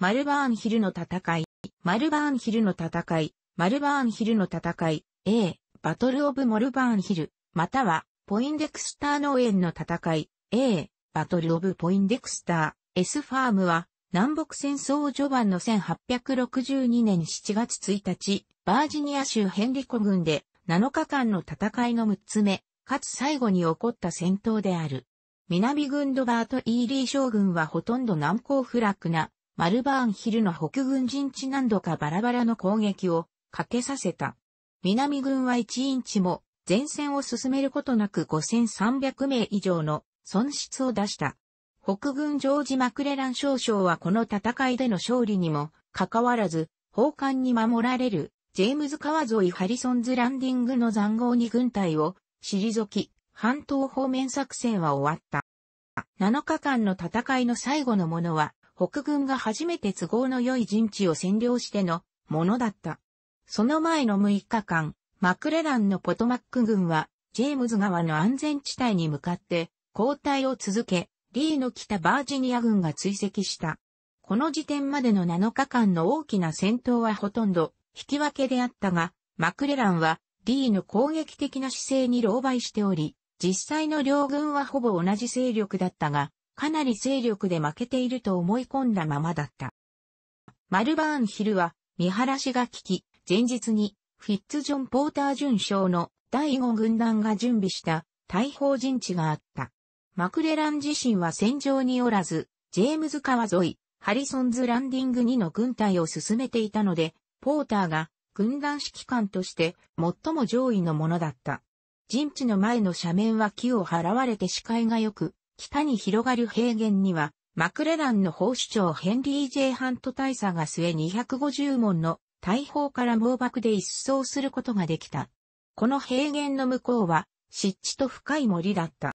マルバーンヒルの戦い、マルバーンヒルの戦い、マルバーンヒルの戦い、A、バトルオブモルバーンヒル、または、ポインデクスター農園の戦い、A、バトルオブポインデクスター、S ファームは、南北戦争序盤の1862年7月1日、バージニア州ヘンリコ軍で7日間の戦いの6つ目、かつ最後に起こった戦闘である。南軍ドバート・イーリー将軍はほとんど難攻不落なマルバーンヒルの北軍陣地何度かバラバラの攻撃をかけさせた。南軍は1インチも前線を進めることなく5300名以上の損失を出した。北軍ジョージ・マクレラン少将はこの戦いでの勝利にもかかわらず、砲艦に守られるジェームズ・川沿ハリソンズ・ランディングの残壕に軍隊を退き、半島方面作戦は終わった。7日間の戦いの最後のものは、北軍が初めて都合の良い陣地を占領してのものだった。その前の6日間、マクレランのポトマック軍は、ジェームズ川の安全地帯に向かって、交代を続け、リーの北バージニア軍が追跡した。この時点までの7日間の大きな戦闘はほとんど引き分けであったが、マクレランはリーの攻撃的な姿勢に狼狽しており、実際の両軍はほぼ同じ勢力だったが、かなり勢力で負けていると思い込んだままだった。マルバーンヒルは、見晴らしが効き、前日に、フィッツジョン・ポーター準将の第5軍団が準備した大砲陣地があった。マクレラン自身は戦場におらず、ジェームズ川沿い、ハリソンズランディング2の軍隊を進めていたので、ポーターが軍団指揮官として最も上位のものだった。陣地の前の斜面は木を払われて視界が良く、北に広がる平原には、マクレランの法主張ヘンリー・ジェイハント大佐が末250門の大砲から猛爆で一掃することができた。この平原の向こうは、湿地と深い森だった。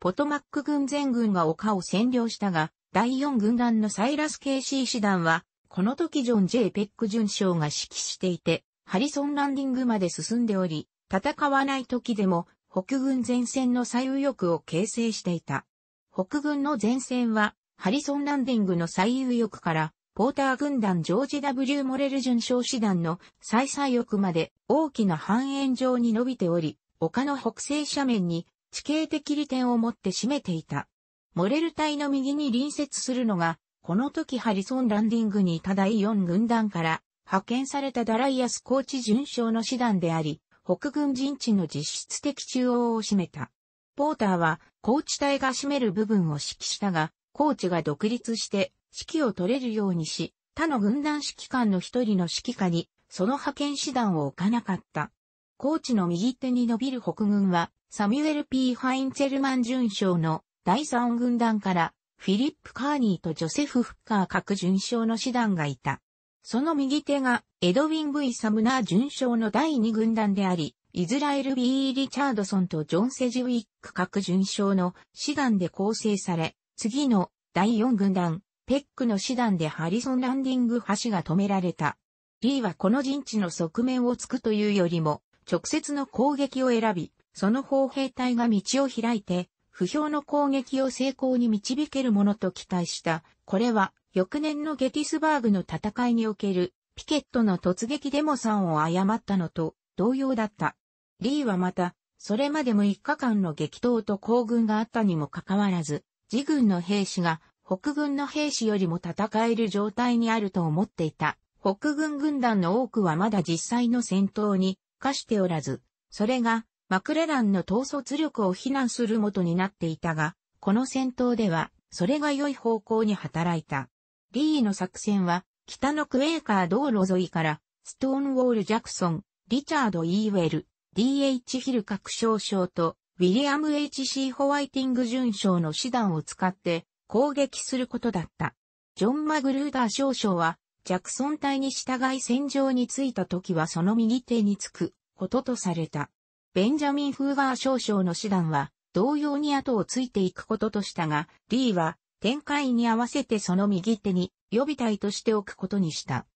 ポトマック軍全軍が丘を占領したが、第四軍団のサイラス・ケイシー師団は、この時ジョン・ J・ ペック巡将が指揮していて、ハリソン・ランディングまで進んでおり、戦わない時でも北軍前線の最右翼を形成していた。北軍の前線は、ハリソン・ランディングの最右翼から、ポーター軍団ジョージ・ W・ モレル巡将師団の最左翼まで大きな半円状に伸びており、丘の北西斜面に地形的利点を持って占めていた。モレル隊の右に隣接するのが、この時ハリソン・ランディングにいた第4軍団から派遣されたダライアスコーチ準将の師団であり、北軍陣地の実質的中央を占めた。ポーターは、高地帯が占める部分を指揮したが、高地が独立して指揮を取れるようにし、他の軍団指揮官の一人の指揮下に、その派遣手段を置かなかった。高地の右手に伸びる北軍は、サミュエル・ P・ ファインツェルマン巡将の第三軍団から、フィリップ・カーニーとジョセフ・フッカー各巡将の師団がいた。その右手がエドウィン・ブイ・サムナー準将の第2軍団であり、イズラエル・ B・ リチャードソンとジョン・セジウィック各準将の師団で構成され、次の第4軍団、ペックの師団でハリソン・ランディング橋が止められた。リーはこの陣地の側面を突くというよりも、直接の攻撃を選び、その砲兵隊が道を開いて、不評の攻撃を成功に導けるものと期待した。これは、翌年のゲティスバーグの戦いにおけるピケットの突撃デモさんを誤ったのと同様だった。リーはまた、それまで6日間の激闘と行軍があったにもかかわらず、自軍の兵士が北軍の兵士よりも戦える状態にあると思っていた。北軍軍団の多くはまだ実際の戦闘に化しておらず、それがマクレランの統率力を非難するもとになっていたが、この戦闘ではそれが良い方向に働いた。リーの作戦は、北のクエーカー道路沿いから、ストーンウォール・ジャクソン、リチャード・イーウェル、D.H. ヒル各少将と、ウィリアム・ H.C. ホワイティング巡将の手段を使って攻撃することだった。ジョン・マグルーダー少将は、ジャクソン隊に従い戦場に着いた時はその右手につくこととされた。ベンジャミン・フーガー少将の手段は、同様に後をついていくこととしたが、リーは展開に合わせてその右手に予備隊として置くことにした。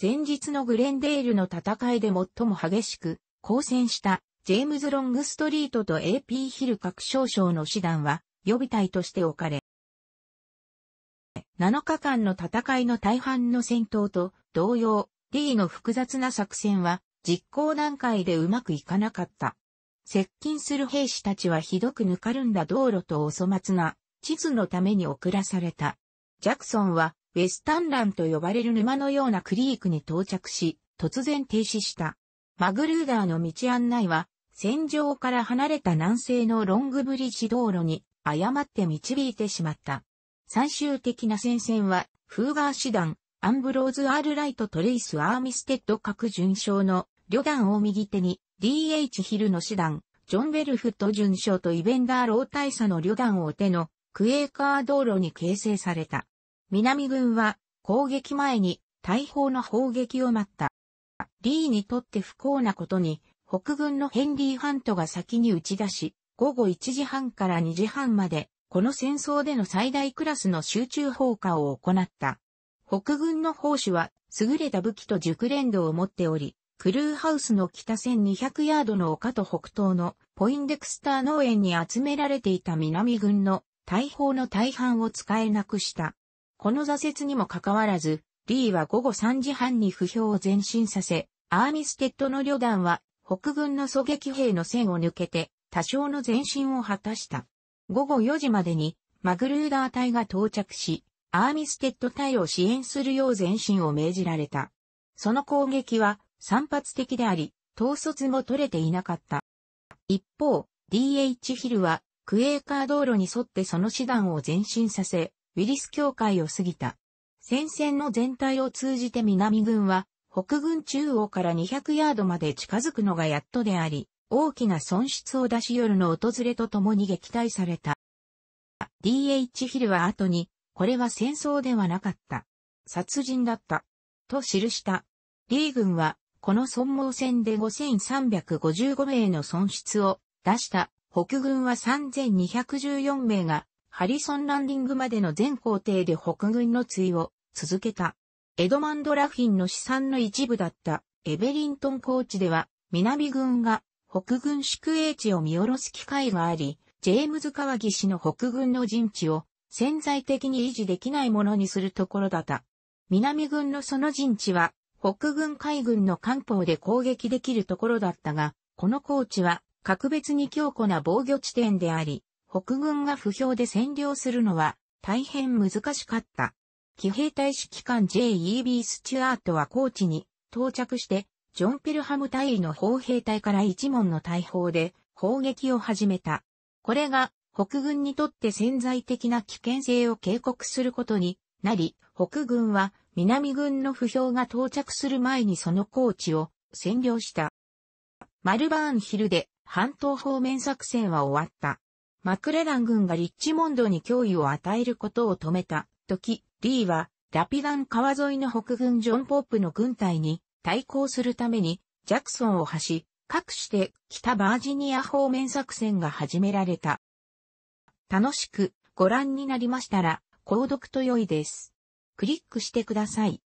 前日のグレンデールの戦いで最も激しく抗戦したジェームズ・ロングストリートと AP ヒル各少将の師団は予備隊として置かれ、7日間の戦いの大半の戦闘と同様、D の複雑な作戦は実行段階でうまくいかなかった。接近する兵士たちはひどくぬかるんだ道路とお粗末な地図のために送らされた。ジャクソンは、ウェスタンランと呼ばれる沼のようなクリークに到着し、突然停止した。マグルーダーの道案内は、戦場から離れた南西のロングブリッジ道路に誤って導いてしまった。最終的な戦線は、フーガー師団、アンブローズ・アール・ライト・トレイス・アーミステッド各巡将の旅団を右手に、DH ヒルの師団、ジョン・ベルフット巡将とイベンダー・ロー大佐の旅団を手のクエーカー道路に形成された。南軍は攻撃前に大砲の砲撃を待った。リーにとって不幸なことに、北軍のヘンリー・ハントが先に打ち出し、午後1時半から2時半まで、この戦争での最大クラスの集中砲火を行った。北軍の砲手は、優れた武器と熟練度を持っており、クルーハウスの北1 200ヤードの丘と北東のポインデクスター農園に集められていた南軍の大砲の大半を使えなくした。この挫折にもかかわらず、リーは午後3時半に不評を前進させ、アーミステッドの旅団は北軍の狙撃兵の線を抜けて多少の前進を果たした。午後4時までにマグルーダー隊が到着し、アーミステッド隊を支援するよう前進を命じられた。その攻撃は散発的であり、統率も取れていなかった。一方、DH ヒルはクエーカー道路に沿ってその師団を前進させ、ウィリス教会を過ぎた。戦線の全体を通じて南軍は、北軍中央から200ヤードまで近づくのがやっとであり、大きな損失を出し夜の訪れとともに撃退された。DH ヒルは後に、これは戦争ではなかった。殺人だった。と記した。リー軍は、この損耗戦で5355名の損失を出した北軍は3214名が、ハリソンランディングまでの全行程で北軍の追を続けた。エドマンド・ラフィンの資産の一部だったエベリントン高地では南軍が北軍宿営地を見下ろす機会があり、ジェームズ・川岸の北軍の陣地を潜在的に維持できないものにするところだった。南軍のその陣地は北軍海軍の艦砲で攻撃できるところだったが、この高地は格別に強固な防御地点であり、北軍が不評で占領するのは大変難しかった。騎兵隊指揮官 J.E.B. スチュアートは高知に到着して、ジョン・ペルハム大尉の砲兵隊から一門の大砲で砲撃を始めた。これが北軍にとって潜在的な危険性を警告することになり、北軍は南軍の不評が到着する前にその高地を占領した。マルバーンヒルで半島方面作戦は終わった。マクレラン軍がリッチモンドに脅威を与えることを止めた時、リーはラピダン川沿いの北軍ジョン・ポップの軍隊に対抗するためにジャクソンを発し、各して、北バージニア方面作戦が始められた。楽しくご覧になりましたら、購読と良いです。クリックしてください。